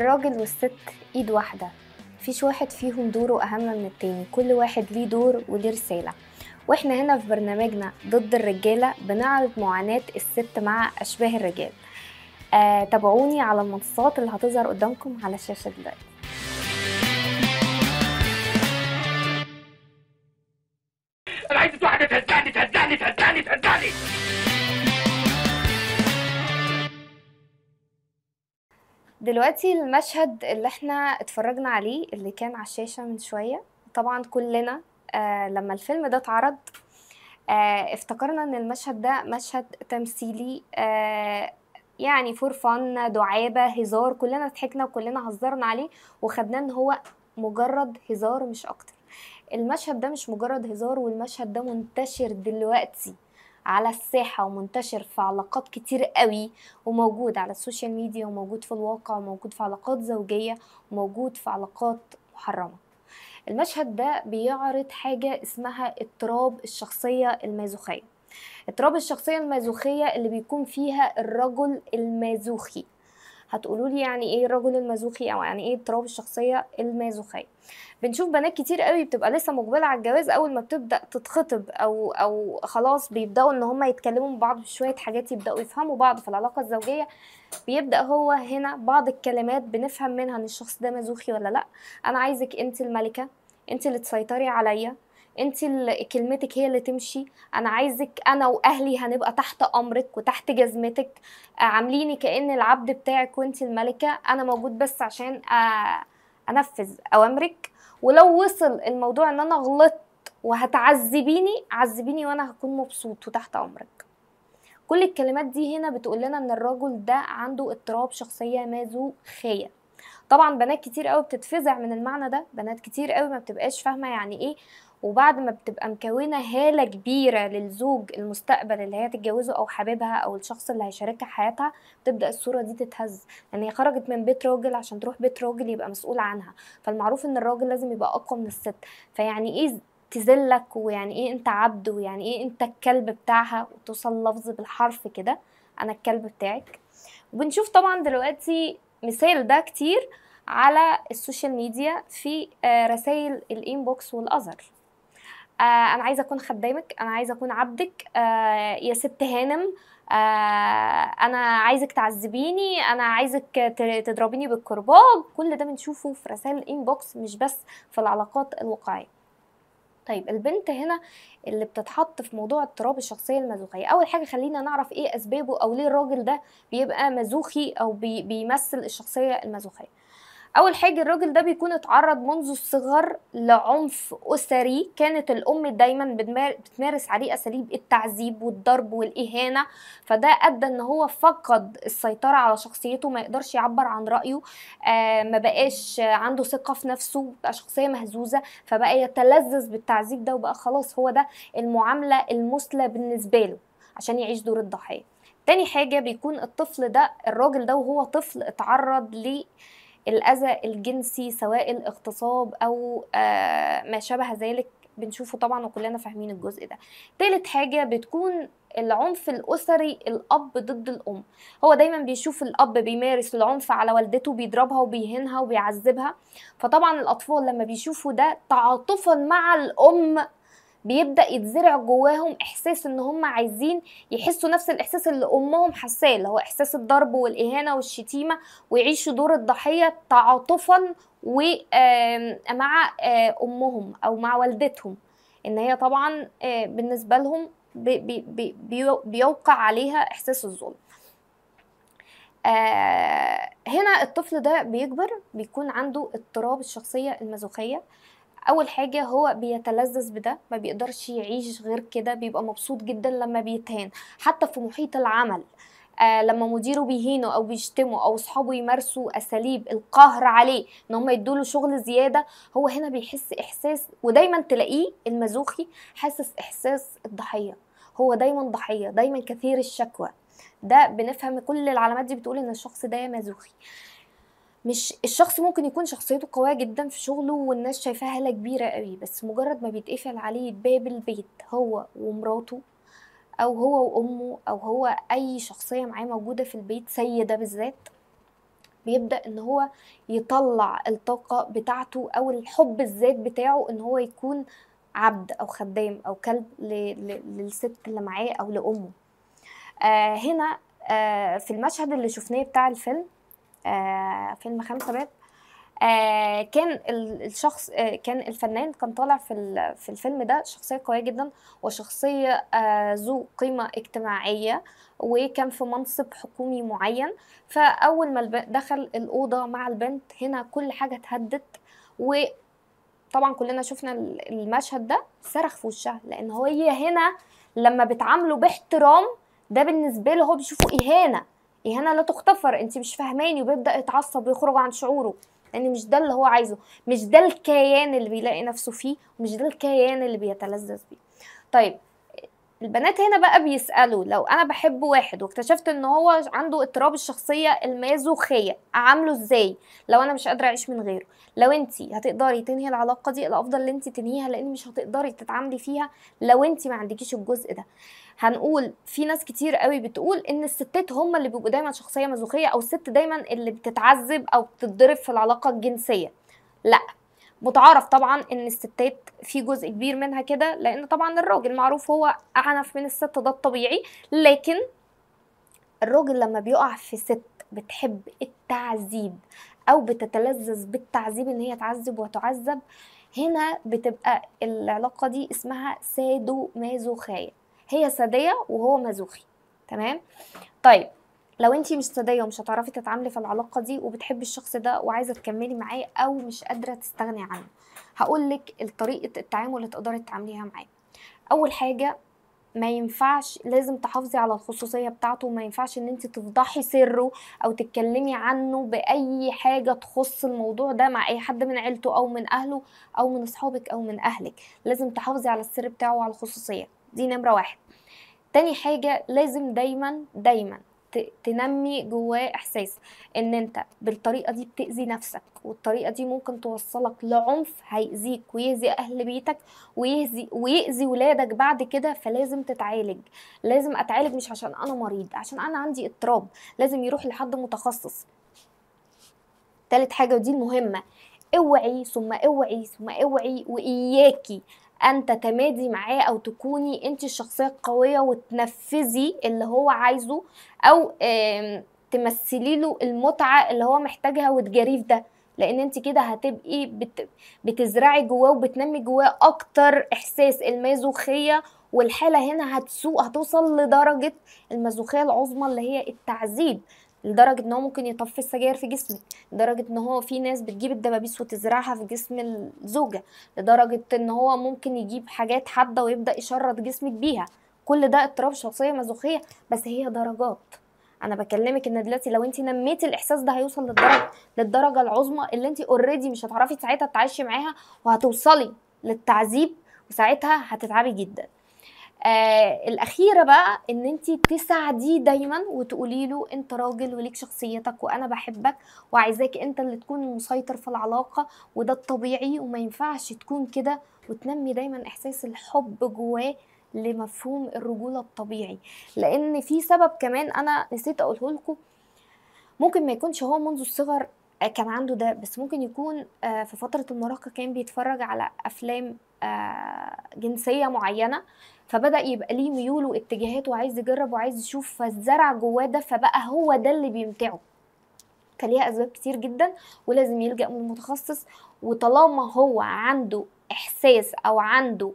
الراجل والست ايد واحده مفيش واحد فيهم دوره اهم من التاني كل واحد ليه دور وليه رساله واحنا هنا في برنامجنا ضد الرجاله بنعرض معاناه الست مع اشباه الرجال آه تابعوني على المنصات اللي هتظهر قدامكم على الشاشه دلوقتي دلوقتي المشهد اللي احنا اتفرجنا عليه اللي كان على الشاشه من شويه طبعا كلنا آه لما الفيلم ده اتعرض آه افتكرنا ان المشهد ده مشهد تمثيلي آه يعني فور فن دعابه هزار كلنا ضحكنا وكلنا هزرنا عليه وخدناه ان هو مجرد هزار مش اكتر المشهد ده مش مجرد هزار والمشهد ده منتشر دلوقتي على الساحة ومنتشر في علاقات كتير قوي وموجود على السوشيال ميديا وموجود في الواقع وموجود في علاقات زوجية وموجود في علاقات محرمة المشهد ده بيعرض حاجة اسمها اضطراب الشخصية المازوخية اضطراب الشخصية المازوخية اللي بيكون فيها الرجل المازوخي هتقولوا لي يعني ايه الرجل المازوخي او يعني ايه اضطراب الشخصيه المازوخيه بنشوف بنات كتير قوي بتبقى لسه مقبله على الجواز اول ما بتبدا تتخطب او او خلاص بيبداوا ان هم يتكلموا مع بعض بشويه حاجات يبداوا يفهموا بعض في العلاقه الزوجيه بيبدا هو هنا بعض الكلمات بنفهم منها ان الشخص ده مازوخي ولا لا انا عايزك انت الملكه انت اللي تسيطري عليا انت كلمتك هي اللي تمشي انا عايزك انا واهلي هنبقى تحت امرك وتحت جزمتك آه، عامليني كان العبد بتاعك وانت الملكه انا موجود بس عشان آه، انفذ اوامرك ولو وصل الموضوع ان انا غلطت وهتعذبيني عذبيني وانا هكون مبسوط وتحت امرك كل الكلمات دي هنا بتقول لنا ان الرجل ده عنده اضطراب شخصيه مازوخيه طبعا بنات كتير قوي بتتفزع من المعنى ده بنات كتير قوي ما بتبقاش فاهمه يعني ايه وبعد ما بتبقى مكونه هاله كبيره للزوج المستقبل اللي هي تتجوزه او حبيبها او الشخص اللي هيشاركها حياتها بتبدا الصوره دي تتهز لان يعني هي خرجت من بيت راجل عشان تروح بيت راجل يبقى مسؤول عنها فالمعروف ان الراجل لازم يبقى اقوى من الست فيعني ايه تذلك ويعني ايه انت عبد ويعني ايه انت الكلب بتاعها وتوصل لفظ بالحرف كده انا الكلب بتاعك وبنشوف طبعا دلوقتي مثال ده كتير على السوشيال ميديا في آه، رسائل الانبوكس والاذر آه، انا عايزه اكون خدامك انا عايزه اكون عبدك آه، يا ست هانم انا عايزك تعذبيني انا عايزك تضربيني بالكرباج كل ده بنشوفه في رسائل الانبوكس مش بس في العلاقات الواقعيه طيب البنت هنا اللي بتتحط في موضوع اضطراب الشخصيه المازوخيه اول حاجه خلينا نعرف ايه اسبابه او ليه الراجل ده بيبقى مازوخي او بي بيمثل الشخصيه المازوخيه اول حاجه الراجل ده بيكون اتعرض منذ الصغر لعنف اسري كانت الام دايما بتمارس عليه اساليب التعذيب والضرب والاهانه فده ادى ان هو فقد السيطره على شخصيته ما يقدرش يعبر عن رايه آه ما بقاش عنده ثقه في نفسه بقى شخصيه مهزوزه فبقى يتلذذ بالتعذيب ده وبقى خلاص هو ده المعامله المثلى بالنسبه له عشان يعيش دور الضحيه تاني حاجه بيكون الطفل ده الراجل ده وهو طفل اتعرض ل الأذى الجنسي سواء الاغتصاب أو آه، ما شابه ذلك بنشوفه طبعا وكلنا فاهمين الجزء ده تالت حاجة بتكون العنف الأسري الأب ضد الأم هو دايما بيشوف الأب بيمارس العنف على والدته بيضربها وبيهينها وبيعذبها فطبعا الأطفال لما بيشوفوا ده تعاطفا مع الأم بيبدا يتزرع جواهم احساس ان هم عايزين يحسوا نفس الاحساس اللي امهم حاساه اللي هو احساس الضرب والاهانه والشتيمه ويعيشوا دور الضحيه تعاطفا ومع امهم او مع والدتهم ان هي طبعا بالنسبه لهم بيوقع عليها احساس الظلم آه، هنا الطفل ده بيكبر بيكون عنده اضطراب الشخصية المازوخية اول حاجه هو بيتلذذ بده ما بيقدرش يعيش غير كده بيبقى مبسوط جدا لما بيتهان حتى في محيط العمل آه لما مديره بيهينه او بيشتمه او اصحابه يمارسوا اساليب القهر عليه ان هم يدوله شغل زياده هو هنا بيحس احساس ودايما تلاقيه المازوخي حاسس احساس الضحيه هو دايما ضحيه دايما كثير الشكوى ده بنفهم كل العلامات دي بتقول ان الشخص ده مازوخي مش الشخص ممكن يكون شخصيته قويه جدا في شغله والناس شايفاها هاله كبيره قوي بس مجرد ما بيتقفل عليه باب البيت هو ومراته او هو وامه او هو اي شخصيه معاه موجوده في البيت سيده بالذات بيبدا ان هو يطلع الطاقه بتاعته او الحب الذات بتاعه ان هو يكون عبد او خدام او كلب للست اللي معاه او لامه آه هنا آه في المشهد اللي شفناه بتاع الفيلم آه، فيلم خمسة آه، باب كان الشخص آه، كان الفنان كان طالع في في الفيلم ده شخصيه قويه جدا وشخصيه ذو قيمه اجتماعيه وكان في منصب حكومي معين فاول ما دخل الاوضه مع البنت هنا كل حاجه اتهدت وطبعا كلنا شفنا المشهد ده صرخ في وشها لان هي هنا لما بتعامله باحترام ده بالنسبه له هو بيشوفه اهانه إهانة لا تغتفر أنت مش فاهماني وبيبدأ يتعصب ويخرج عن شعوره لأن مش ده اللي هو عايزه مش ده الكيان اللي بيلاقي نفسه فيه ومش ده الكيان اللي بيتلذذ بيه طيب البنات هنا بقى بيسالوا لو انا بحب واحد واكتشفت ان هو عنده اضطراب الشخصيه المازوخيه اعامله ازاي لو انا مش قادره اعيش من غيره لو انت هتقدري تنهي العلاقه دي الافضل ان انت تنهيها لان مش هتقدري تتعاملي فيها لو انت ما عندكيش الجزء ده هنقول في ناس كتير قوي بتقول ان الستات هم اللي بيبقوا دايما شخصيه مازوخيه او الست دايما اللي بتتعذب او بتتضرب في العلاقه الجنسيه لا متعارف طبعا ان الستات في جزء كبير منها كده لان طبعا الراجل معروف هو اعنف من الست ده الطبيعي لكن الراجل لما بيقع في ست بتحب التعذيب او بتتلذذ بالتعذيب ان هي تعذب وتعذب هنا بتبقى العلاقه دي اسمها سادو مازوخيه هي ساديه وهو مازوخي تمام طيب لو انت مش سويه ومش هتعرفي تتعاملي في العلاقه دي وبتحبي الشخص ده وعايزه تكملي معاه او مش قادره تستغني عنه هقول لك طريقه التعامل اللي تقدري تتعامليها معاه اول حاجه ما ينفعش لازم تحافظي على الخصوصية بتاعته وما ينفعش ان انت تفضحي سره او تتكلمي عنه بأي حاجة تخص الموضوع ده مع اي حد من عيلته او من اهله او من اصحابك او من اهلك لازم تحافظي على السر بتاعه وعلى الخصوصية دي نمرة واحد تاني حاجة لازم دايما دايما تنمي جواه احساس ان انت بالطريقه دي بتاذي نفسك والطريقه دي ممكن توصلك لعنف هيأذيك ويأذي اهل بيتك ويأذي ويأذي ولادك بعد كده فلازم تتعالج لازم اتعالج مش عشان انا مريض عشان انا عندي اضطراب لازم يروح لحد متخصص تالت حاجه ودي المهمه اوعي ثم اوعي ثم اوعي واياكي ان تتمادي معاه او تكوني انت الشخصيه القويه وتنفذي اللي هو عايزه او تمثلي له المتعه اللي هو محتاجها وتجاريه في ده لان انت كده هتبقي بتزرعي جواه وبتنمي جواه اكتر احساس المازوخيه والحاله هنا هتسوق هتوصل لدرجه المازوخيه العظمى اللي هي التعذيب لدرجه ان هو ممكن يطفي السجاير في جسمك لدرجه ان هو في ناس بتجيب الدبابيس وتزرعها في جسم الزوجه لدرجه ان هو ممكن يجيب حاجات حاده ويبدا يشرط جسمك بيها كل ده اضطراب شخصيه مازوخيه بس هي درجات انا بكلمك ان دلوقتي لو انت نميتي الاحساس ده هيوصل للدرجه للدرجه العظمى اللي انت اوريدي مش هتعرفي ساعتها تتعايشي معاها وهتوصلي للتعذيب وساعتها هتتعبي جدا آه الاخيره بقى ان انت تساعديه دايما وتقولي له انت راجل وليك شخصيتك وانا بحبك وعايزاك انت اللي تكون المسيطر في العلاقه وده الطبيعي وما ينفعش تكون كده وتنمي دايما احساس الحب جواه لمفهوم الرجوله الطبيعي لان في سبب كمان انا نسيت اقوله لكم ممكن ما يكونش هو منذ الصغر كان عنده ده بس ممكن يكون آه، في فترة المراهقة كان بيتفرج على أفلام آه، جنسيه معينه فبدا يبقى ليه ميول واتجاهات وعايز يجرب وعايز يشوف فالزرع جواه ده فبقى هو ده اللي بيمتعه فليها اسباب كتير جدا ولازم يلجا من متخصص وطالما هو عنده احساس او عنده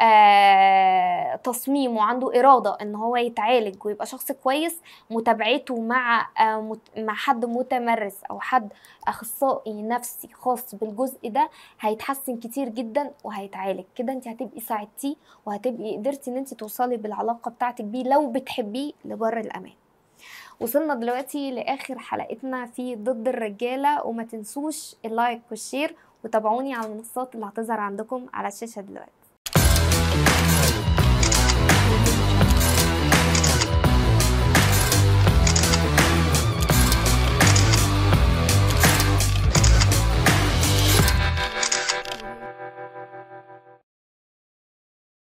آه، تصميم وعنده اراده ان هو يتعالج ويبقى شخص كويس متابعته مع آه، مع حد متمرس او حد اخصائي نفسي خاص بالجزء ده هيتحسن كتير جدا وهيتعالج كده انت هتبقي ساعدتيه وهتبقي قدرتي ان انت توصلي بالعلاقه بتاعتك بيه لو بتحبيه لبر الامان وصلنا دلوقتي لاخر حلقتنا في ضد الرجاله وما تنسوش اللايك والشير وتابعوني على المنصات اللي هتظهر عندكم على الشاشه دلوقتي